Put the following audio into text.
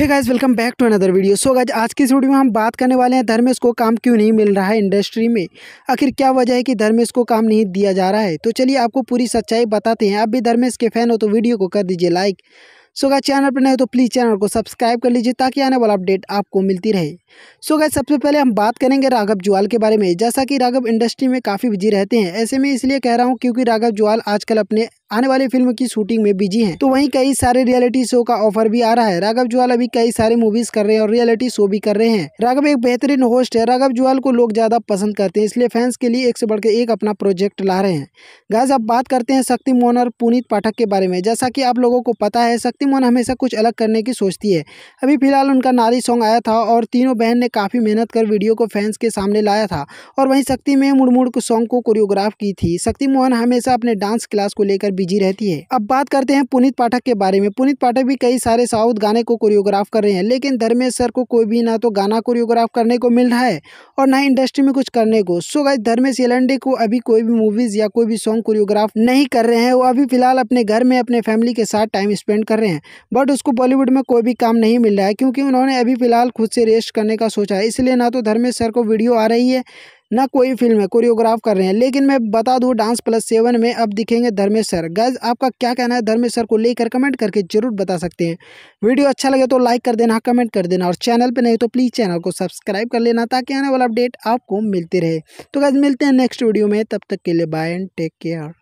hey guys welcome back to another video so guys आज की इस वीडियो में हम बात करने वाले हैं धर्मेश को काम क्यों नहीं मिल रहा है इंडस्ट्री में आखिर क्या वजह है कि धर्मेश को काम नहीं दिया जा रहा है तो चलिए आपको पूरी सच्चाई बताते हैं आप भी धर्मेश के फैन हो तो वीडियो को कर दीजिए लाइक सो गाइस चैनल पर नहीं हो तो प्लीज़ चैनल को सब्सक्राइब कर लीजिए ताकि आने वाला अपडेट आपको मिलती रहे सो गाइस सबसे पहले हम बात करेंगे राघव जुआल के बारे में जैसा कि राघव इंडस्ट्री में काफ़ी बिजी रहते हैं ऐसे में इसलिए कह रहा हूँ क्योंकि राघव जुआल आजकल अपने आने वाली फिल्म की शूटिंग में बिजी हैं तो वहीं कई सारे रियलिटी शो का ऑफर भी आ रहा है राघव जुआल अभी कई सारे मूवीज कर रहे हैं और रियलिटी शो भी कर रहे हैं राघव एक बेहतरीन होस्ट है राघव जुआल को लोग ज्यादा पसंद करते हैं इसलिए फैंस के लिए एक से बढ़कर एक अपना प्रोजेक्ट ला रहे हैं गैस अब बात करते हैं शक्ति मोहन और पुनीत पाठक के बारे में जैसा की आप लोगों को पता है शक्ति मोहन हमेशा कुछ अलग करने की सोचती है अभी फिलहाल उनका नारी सॉन्ग आया था और तीनों बहन ने काफी मेहनत कर वीडियो को फैंस के सामने लाया था और वहीं शक्ति में मुड़मुड़ सॉन्ग को कोरियोग्राफ की थी शक्ति मोहन हमेशा अपने डांस क्लास को लेकर बिजी रहती है अब बात करते हैं पुनित पाठक के बारे में पुनित पाठक भी कई सारे साउथ गाने को कोरियोग्राफ कर रहे हैं लेकिन धर्मेश सर को कोई भी ना तो गाना कोरियोग्राफ करने को मिल रहा है और ना इंडस्ट्री में कुछ करने को सो गाइस धर्मेश येलंडे को अभी कोई भी मूवीज या कोई भी सॉन्ग कोरियोग्राफ नहीं कर रहे हैं वो अभी फिलहाल अपने घर में अपने फैमिली के साथ टाइम स्पेंड कर रहे हैं बट उसको बॉलीवुड में कोई भी काम नहीं मिल रहा है क्योंकि उन्होंने अभी फिलहाल खुद से रेस्ट करने का सोचा है इसलिए ना तो धर्मेश सर को वीडियो आ रही है ना कोई फिल्म है कोरियोग्राफ कर रहे हैं लेकिन मैं बता दूँ डांस प्लस सेवन में अब दिखेंगे धर्मेश सर गैज आपका क्या कहना है धर्मेश सर को लेकर कमेंट करके जरूर बता सकते हैं वीडियो अच्छा लगे तो लाइक कर देना कमेंट कर देना और चैनल पर नहीं तो प्लीज़ चैनल को सब्सक्राइब कर लेना ताकि आने वाला अपडेट आपको मिलते रहे तो गैज मिलते हैं नेक्स्ट वीडियो में तब तक के लिए बाय एंड टेक केयर